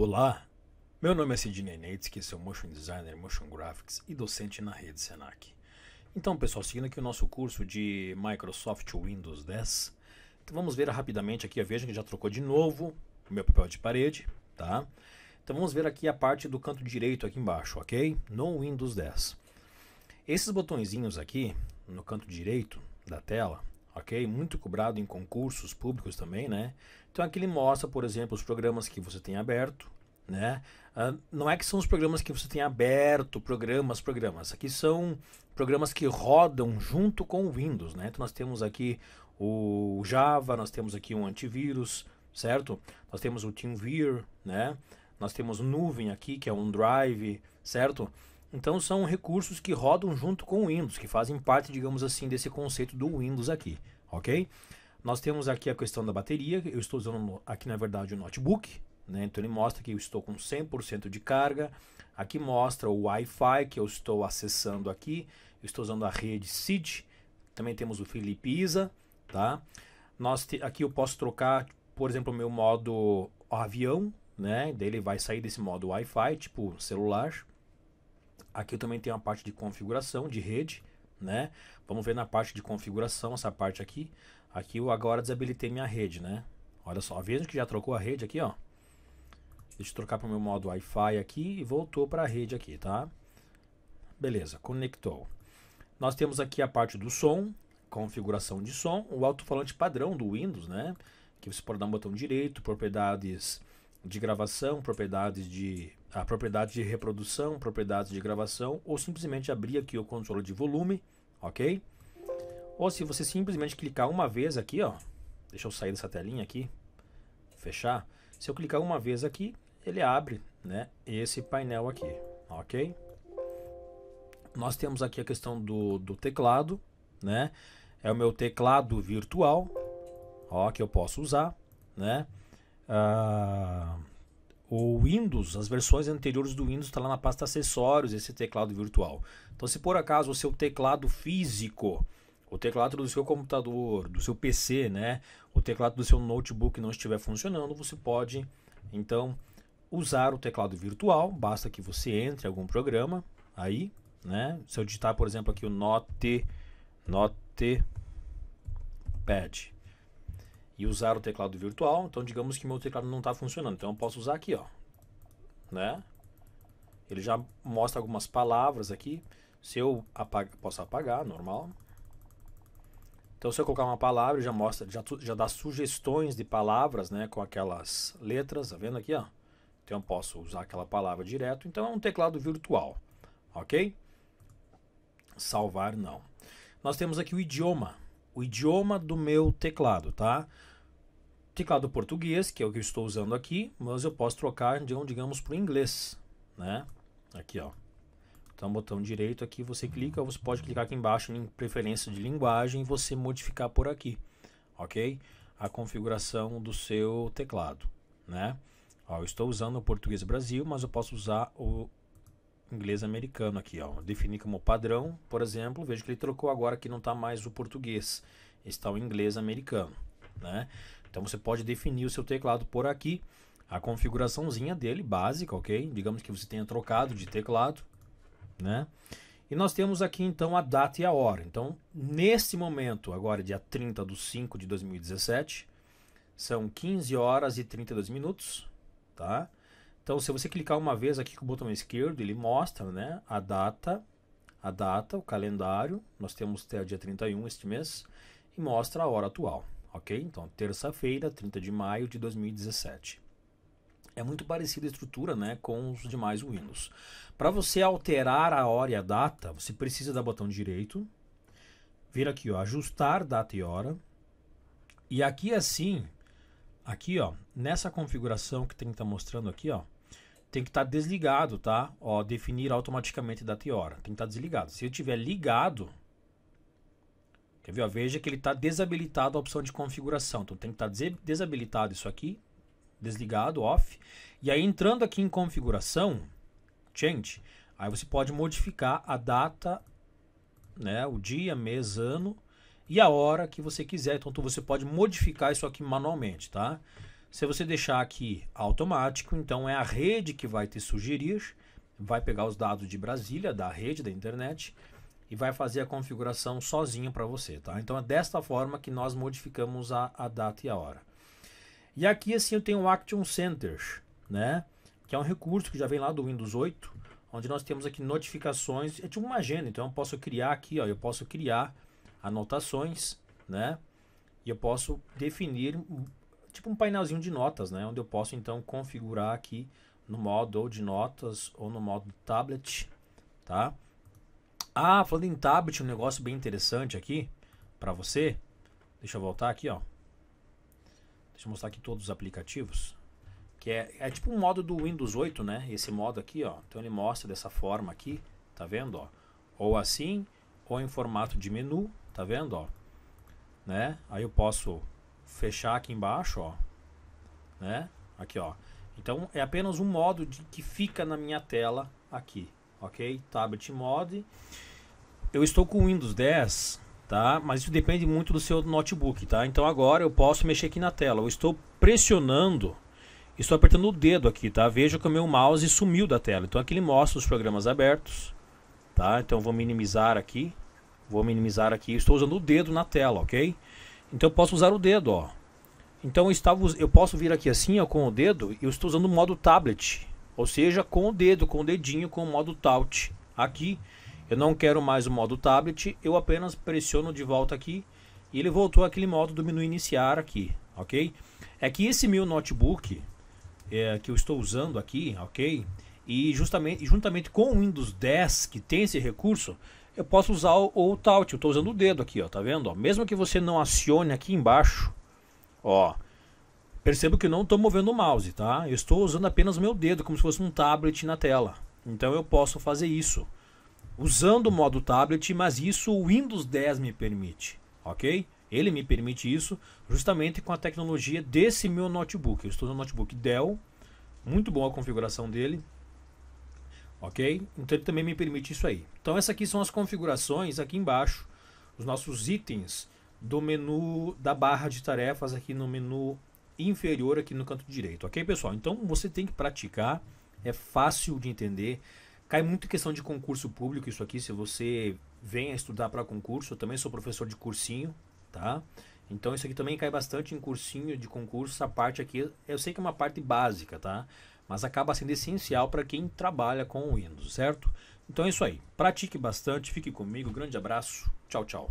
Olá, meu nome é Sidney Neitz que sou é Motion Designer, Motion Graphics e docente na rede Senac. Então, pessoal, seguindo aqui o nosso curso de Microsoft Windows 10, então vamos ver rapidamente aqui, veja que já trocou de novo o meu papel de parede, tá? Então vamos ver aqui a parte do canto direito aqui embaixo, ok? No Windows 10. Esses botõezinhos aqui, no canto direito da tela, ok? Muito cobrado em concursos públicos também, né? Então aqui ele mostra, por exemplo, os programas que você tem aberto, né? Uh, não é que são os programas que você tem aberto, programas, programas. Aqui são programas que rodam junto com o Windows, né? Então nós temos aqui o Java, nós temos aqui um antivírus, certo? Nós temos o TeamViewer, né? Nós temos nuvem aqui, que é um drive, certo? Então são recursos que rodam junto com o Windows, que fazem parte, digamos assim, desse conceito do Windows aqui, ok? Nós temos aqui a questão da bateria, eu estou usando aqui na verdade o notebook, né? então ele mostra que eu estou com 100% de carga, aqui mostra o Wi-Fi que eu estou acessando aqui, eu estou usando a rede SID, também temos o Felipe Isa, tá? Nós te, aqui eu posso trocar, por exemplo, o meu modo avião, né? Daí ele vai sair desse modo Wi-Fi, tipo celular, Aqui eu também tenho a parte de configuração de rede, né? Vamos ver na parte de configuração, essa parte aqui. Aqui eu agora desabilitei minha rede, né? Olha só, veja que já trocou a rede aqui, ó. Deixa eu trocar para o meu modo Wi-Fi aqui e voltou para a rede aqui, tá? Beleza, conectou. Nós temos aqui a parte do som, configuração de som, o alto-falante padrão do Windows, né? Que você pode dar um botão direito, propriedades de gravação, propriedades de a propriedade de reprodução, propriedades de gravação, ou simplesmente abrir aqui o controle de volume, ok? Ou se você simplesmente clicar uma vez aqui, ó, deixa eu sair dessa telinha aqui, fechar. Se eu clicar uma vez aqui, ele abre, né, esse painel aqui, ok? Nós temos aqui a questão do, do teclado, né? É o meu teclado virtual, ó, que eu posso usar, né? Ah, o Windows, as versões anteriores do Windows está lá na pasta acessórios, esse teclado virtual. Então, se por acaso o seu teclado físico, o teclado do seu computador, do seu PC, né, o teclado do seu notebook não estiver funcionando, você pode então usar o teclado virtual. Basta que você entre em algum programa aí, né? Se eu digitar, por exemplo, aqui o Note, Notepad, e usar o teclado virtual. Então, digamos que meu teclado não está funcionando. Então, eu posso usar aqui, ó. Né? Ele já mostra algumas palavras aqui. Se eu apagar posso apagar, normal. Então, se eu colocar uma palavra, já mostra, já, já dá sugestões de palavras, né? Com aquelas letras, tá vendo aqui, ó? Então, eu posso usar aquela palavra direto. Então, é um teclado virtual, ok? Salvar, não. Nós temos aqui o idioma, o idioma do meu teclado, tá? teclado português, que é o que eu estou usando aqui, mas eu posso trocar, digamos, para o inglês, né? Aqui, ó. Então, botão direito aqui, você clica, você pode clicar aqui embaixo em preferência de linguagem e você modificar por aqui, ok? A configuração do seu teclado, né? Ó, eu estou usando o português Brasil, mas eu posso usar o inglês americano aqui, ó. Definir como padrão, por exemplo, vejo que ele trocou agora que não está mais o português, está o inglês americano, né? Então você pode definir o seu teclado por aqui, a configuraçãozinha dele básica, ok? Digamos que você tenha trocado de teclado, né? E nós temos aqui então a data e a hora. Então, nesse momento, agora dia 30 de 5 de 2017, são 15 horas e 32 minutos, tá? Então, se você clicar uma vez aqui com o botão esquerdo, ele mostra, né, a data, a data, o calendário. Nós temos até o dia 31 este mês e mostra a hora atual ok? Então, terça-feira, 30 de maio de 2017. É muito parecida a estrutura né, com os demais Windows. Para você alterar a hora e a data, você precisa dar botão direito, vir aqui, ó, ajustar data e hora. E aqui assim, aqui ó, nessa configuração que tem que estar tá mostrando aqui, ó, tem que estar tá desligado, tá? Ó, definir automaticamente data e hora. Tem que estar tá desligado. Se eu tiver ligado, Quer ver? veja que ele está desabilitado a opção de configuração. Então tem que estar tá desabilitado isso aqui, desligado, off. E aí entrando aqui em configuração, change, aí você pode modificar a data, né, o dia, mês, ano e a hora que você quiser. Então você pode modificar isso aqui manualmente, tá? Se você deixar aqui automático, então é a rede que vai te sugerir, vai pegar os dados de Brasília, da rede, da internet, e vai fazer a configuração sozinho para você, tá? Então é desta forma que nós modificamos a, a data e a hora. E aqui assim eu tenho o Action Center, né? Que é um recurso que já vem lá do Windows 8, onde nós temos aqui notificações, é tipo uma agenda, então eu posso criar aqui, ó, eu posso criar anotações, né? E eu posso definir tipo um painelzinho de notas, né? Onde eu posso então configurar aqui no modo ou de notas ou no modo tablet, tá? Ah, falando em tablet, um negócio bem interessante aqui para você. Deixa eu voltar aqui, ó. Deixa eu mostrar aqui todos os aplicativos. Que é, é tipo um modo do Windows 8, né? Esse modo aqui, ó. Então ele mostra dessa forma aqui, tá vendo, ó? Ou assim, ou em formato de menu, tá vendo, ó? Né? Aí eu posso fechar aqui embaixo, ó. Né? Aqui, ó. Então é apenas um modo de, que fica na minha tela aqui, ok? Tablet Mod. Eu estou com Windows 10, tá? Mas isso depende muito do seu notebook, tá? Então agora eu posso mexer aqui na tela. Eu estou pressionando, estou apertando o dedo aqui, tá? Veja que o meu mouse sumiu da tela. Então aqui ele mostra os programas abertos, tá? Então vou minimizar aqui, vou minimizar aqui. Eu estou usando o dedo na tela, ok? Então eu posso usar o dedo, ó. Então eu, estava, eu posso vir aqui assim ó, com o dedo e eu estou usando o modo tablet, ou seja, com o dedo, com o dedinho, com o modo touch. Aqui, eu não quero mais o modo tablet, eu apenas pressiono de volta aqui e ele voltou aquele modo do menu iniciar aqui, ok? É que esse meu notebook é, que eu estou usando aqui, ok? E justamente, juntamente com o Windows 10 que tem esse recurso, eu posso usar o, o Touch. Eu estou usando o dedo aqui, ó, tá vendo? Ó, mesmo que você não acione aqui embaixo, ó, Percebo que não estou movendo o mouse, tá? Eu estou usando apenas o meu dedo, como se fosse um tablet na tela. Então eu posso fazer isso. Usando o modo tablet, mas isso o Windows 10 me permite, ok? Ele me permite isso justamente com a tecnologia desse meu notebook. Eu estou no notebook Dell, muito boa a configuração dele, ok? Então ele também me permite isso aí. Então essas aqui são as configurações aqui embaixo, os nossos itens do menu da barra de tarefas aqui no menu inferior aqui no canto direito, ok, pessoal? Então você tem que praticar, é fácil de entender. Cai muito em questão de concurso público isso aqui, se você vem a estudar para concurso, eu também sou professor de cursinho, tá? Então isso aqui também cai bastante em cursinho de concurso, essa parte aqui, eu sei que é uma parte básica, tá? Mas acaba sendo essencial para quem trabalha com o Windows, certo? Então é isso aí. Pratique bastante, fique comigo, grande abraço. Tchau, tchau.